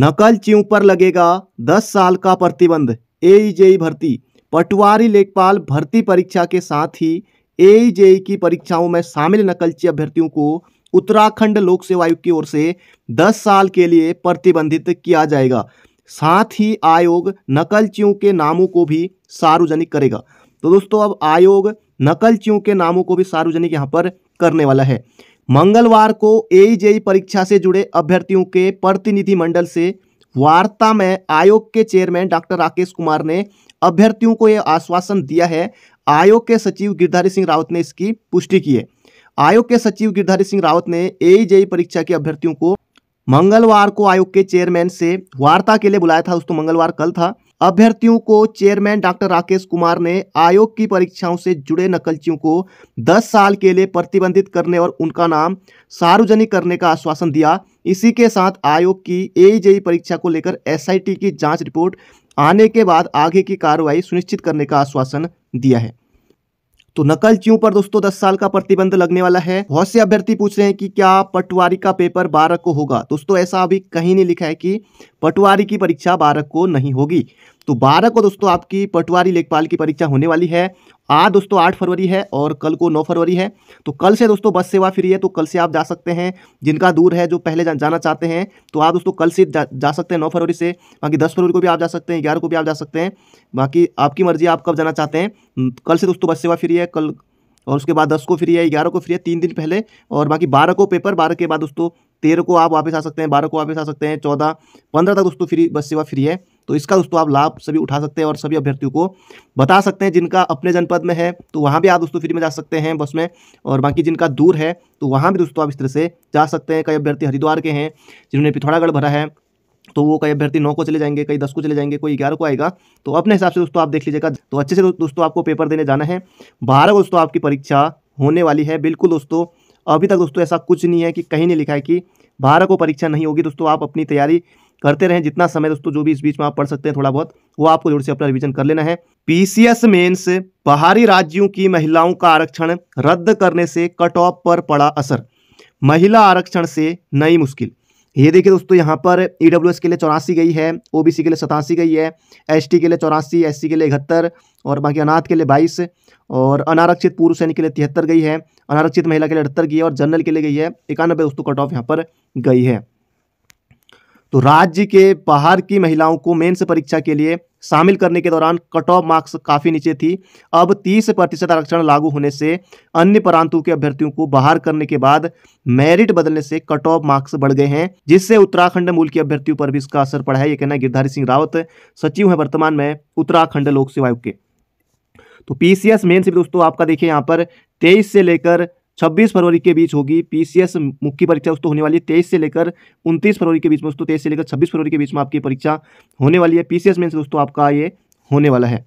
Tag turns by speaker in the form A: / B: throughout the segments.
A: नकल च्यू पर लगेगा दस साल का प्रतिबंध एईजेई e e भर्ती पटवारी लेखपाल भर्ती परीक्षा के साथ ही एईजेई e की परीक्षाओं में शामिल नकलची अभ्यर्थियों को उत्तराखंड लोक सेवा आयोग की ओर से दस साल के लिए प्रतिबंधित किया जाएगा साथ ही आयोग नकलचियों के नामों को भी सार्वजनिक करेगा तो दोस्तों अब आयोग नकलचियों के नामों को भी सार्वजनिक यहाँ पर करने वाला है मंगलवार को एईजेई e परीक्षा से जुड़े अभ्यर्थियों के प्रतिनिधिमंडल से वार्ता में आयोग के चेयरमैन डॉक्टर राकेश कुमार ने अभ्यर्थियों को यह आश्वासन दिया है आयोग के सचिव गिरधारी सिंह रावत ने इसकी पुष्टि की है आयोग के सचिव गिरधारी सिंह रावत ने एईजेई e परीक्षा के अभ्यर्थियों को मंगलवार को आयोग के चेयरमैन से वार्ता के लिए बुलाया था दोस्तों मंगलवार कल था अभ्यर्थियों को चेयरमैन डॉक्टर राकेश कुमार ने आयोग की परीक्षाओं से जुड़े नकलचियों को 10 साल के लिए प्रतिबंधित करने और उनका नाम सार्वजनिक करने का आश्वासन दिया इसी के साथ आयोग की एजेई परीक्षा को लेकर एसआईटी की जांच रिपोर्ट आने के बाद आगे की कार्रवाई सुनिश्चित करने का आश्वासन दिया है तो नकल क्यों पर दोस्तों दस साल का प्रतिबंध लगने वाला है बहुत से अभ्यर्थी पूछ रहे हैं कि क्या पटवारी का पेपर बारह को होगा दोस्तों ऐसा अभी कहीं नहीं लिखा है कि पटवारी की परीक्षा बारह को नहीं होगी तो बारह को दोस्तों आपकी पटवारी लेखपाल की परीक्षा होने वाली है आज दोस्तों आठ फरवरी है और कल को नौ फरवरी है तो कल से दोस्तों बस सेवा फ्री है तो कल से आप जा सकते हैं जिनका दूर है जो पहले जा, जाना चाहते हैं तो आप दोस्तों कल से जा, जा सकते हैं नौ फरवरी से बाकी दस फरवरी को भी आप जा सकते हैं ग्यारह को भी आप जा सकते हैं बाकी आपकी मर्जी आप कब जाना चाहते हैं कल से दोस्तों बस सेवा फ्री है कल और उसके बाद दस को फ्री है ग्यारह को फ्री है तीन दिन पहले और बाकी बारह को पेपर बारह के बाद दोस्तों तेरह को आप वापस आ सकते हैं बारह को वापस आ सकते हैं चौदह पंद्रह तक दोस्तों फ्री बस सेवा फ्री है तो इसका दोस्तों आप लाभ सभी उठा सकते हैं और सभी अभ्यर्थियों को बता सकते हैं जिनका अपने जनपद में है तो वहाँ भी आप दोस्तों फ्री में जा सकते हैं बस में और बाकी जिनका दूर है तो वहाँ भी दोस्तों आप इस तरह से जा सकते हैं कई अभ्यर्थी हरिद्वार के हैं जिन्होंने पिथौरागढ़ भरा है तो वो कई अभ्यर्थी नौ को चले जाएंगे कई दस को चले जाएंगे कोई ग्यारह को आएगा तो अपने हिसाब से दोस्तों आप देख लीजिएगा तो अच्छे से दोस्तों आपको पेपर देने जाना है बारह दोस्तों आपकी परीक्षा होने वाली है बिल्कुल दोस्तों अभी तक दोस्तों ऐसा कुछ नहीं है कि कहीं नहीं लिखा है कि बारह को परीक्षा नहीं होगी दोस्तों आप अपनी तैयारी करते रहें जितना समय दोस्तों जो भी इस बीच में आप पढ़ सकते हैं थोड़ा बहुत वो आपको जोर से अपना रिवीजन कर लेना है पीसीएस मेंस बाहरी राज्यों की महिलाओं का आरक्षण रद्द करने से कट ऑफ पर पड़ा असर महिला आरक्षण से नई मुश्किल ये देखिए दोस्तों यहाँ पर ई के लिए चौरासी गई है ओ के लिए सतासी गई है एस के लिए चौरासी एस के लिए इकहत्तर और बाकी अनाथ के लिए बाईस और अनारक्षित पुरुष सैनिक के लिए तिहत्तर गई है अनारक्षित महिला के लिए अठहत्तर गई है और जनरल के लिए गई है इक्यानबे दोस्तों कट ऑफ यहाँ पर गई है तो राज्य के बाहर की महिलाओं को मेन्स परीक्षा के लिए शामिल करने के दौरान कट ऑफ मार्क्स काफ़ी नीचे थी अब 30 प्रतिशत आरक्षण लागू होने से अन्य प्रांतों के अभ्यर्थियों को बाहर करने के बाद मेरिट बदलने से कट ऑफ मार्क्स बढ़ गए हैं जिससे उत्तराखंड मूल के अभ्यर्थियों पर भी इसका असर पड़ा है ये कहना गिरधारी सिंह रावत सचिव है वर्तमान में उत्तराखंड लोक सेवा आयोग के तो पीसीएस मेन्स भी दोस्तों आपका देखिए यहाँ पर तेईस से लेकर 26 फरवरी के बीच होगी पीसीएस मुख्य परीक्षा दोस्तों होने वाली है तेईस से लेकर उनतीस फरवरी के बीच में दोस्तों तेईस से लेकर छब्बीस फरवरी के बीच में आपकी परीक्षा होने वाली है पीसीएस मेंस दोस्तों आपका ये होने वाला है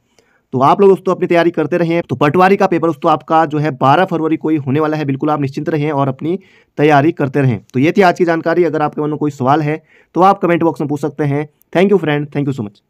A: तो आप लोग दोस्तों अपनी तैयारी करते रहें तो पटवारी का पेपर दोस्तों आपका जो है बारह फरवरी को ही होने वाला है बिल्कुल आप निश्चिंत रहें और अपनी तैयारी करते रहें तो ये थी आज की जानकारी अगर आपके मन में कोई सवाल है तो आप कमेंट बॉक्स में पूछ सकते हैं thank you friend thank you so much